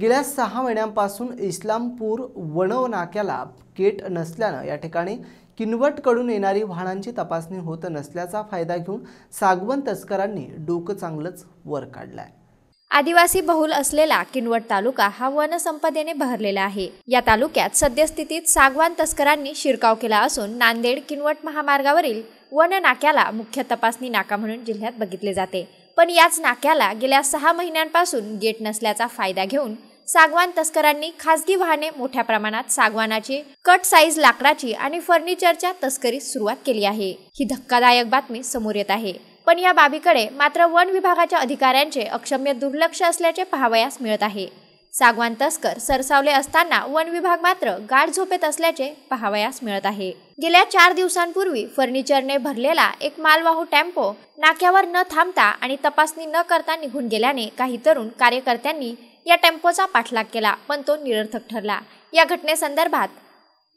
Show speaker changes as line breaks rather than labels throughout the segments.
गेल्या सहा महिन्यांपासून इस्लामपूर वणव नाक्याला गेट नसल्यानं या ठिकाणी किनवटकडून येणारी वाहनांची तपासणी होत नसल्याचा फायदा घेऊन सागवन तस्करांनी डोकं चांगलंच वर काढलं आहे
आदिवासी बहुल असलेला किनवट तालुका हा वनसंपदेने भरलेला आहे या तालुक्यात सद्यस्थितीत सागवान तस्करांनी शिरकाव केला असून नांदेड किनवट महामार्गावरील वन नाक्याला मुख्य तपासणी नाका म्हणून जिल्ह्यात बघितले जाते पण याच नाक्याला गेल्या सहा महिन्यांपासून गेट नसल्याचा फायदा घेऊन सागवान तस्करांनी खासगी वाहने मोठ्या प्रमाणात सागवानाची कट साईज लाकडाची आणि फर्निचरच्या तस्करीस सुरुवात केली आहे ही धक्कादायक बातमी समोर येत आहे पण या बाबीकडे मात्र वन विभागाच्या अधिकाऱ्यांचे अक्षम्य दुर्लक्ष असल्याचे पाहावयास मिळत आहे सागवान तस्कर सरसावले असताना वन विभाग मात्र गाठ झोपेत असल्याचे पाहावयास मिळत आहे गेल्या चार दिवसांपूर्वी फर्निचरने भरलेला एक मालवाहू टेम्पो नाक्यावर न थांबता आणि तपासणी न करता निघून गेल्याने काही तरुण कार्यकर्त्यांनी या टेम्पोचा पाठलाग केला पण तो निरर्थक ठरला या घटनेसंदर्भात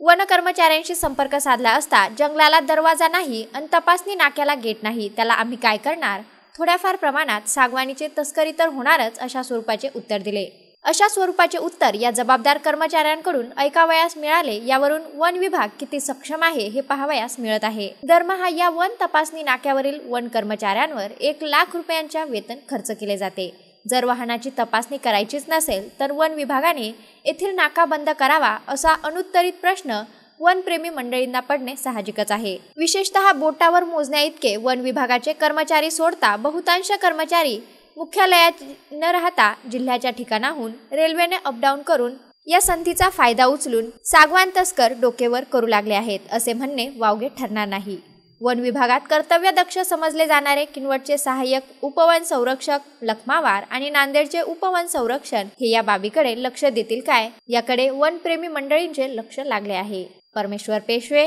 वन कर्मचाऱ्यांशी संपर्क साधला असता जंगलाला दरवाजा नाही आणि तपासणी नाक्याला गेट नाही त्याला आम्ही काय करणार थोड्याफार प्रमाणात सागवानीचे तस्करी तर होणारच अशा स्वरूपाचे उत्तर दिले अशा स्वरूपाचे उत्तर या जबाबदार कर्मचाऱ्यांकडून ऐकावयास मिळाले यावरून वन विभाग किती सक्षम आहे हे पाहावयास मिळत आहे दरमहा या वन तपासणी नाक्यावरील वन कर्मचाऱ्यांवर एक लाख रुपयांच्या वेतन खर्च केले जाते जर वाहनाची तपासणी करायचीच नसेल तर वन विभागाने येथील नाका बंद करावा असा अनुत्तरित प्रश्न वनप्रेमी मंडळींना पडणे साहजिकच आहे विशेषतः बोटावर मोजण्या इतके वन विभागाचे कर्मचारी सोडता बहुतांश कर्मचारी मुख्यालयात न राहता जिल्ह्याच्या ठिकाणाहून रेल्वेने अपडाऊन करून या संधीचा फायदा उचलून सागवान तस्कर डोकेवर करू लागले आहेत असे म्हणणे वावगे ठरणार नाही वन विभागात कर्तव्यदक्ष समजले जाणारे किनवटचे सहाय्यक उपवन संरक्षक लखमावार आणि नांदेडचे उपवन संरक्षण हे या बाबीकडे लक्ष देतील काय याकडे वनप्रेमी मंडळींचे लक्ष लागले आहे Parameshwar Peshwe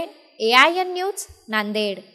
A I N news Nanded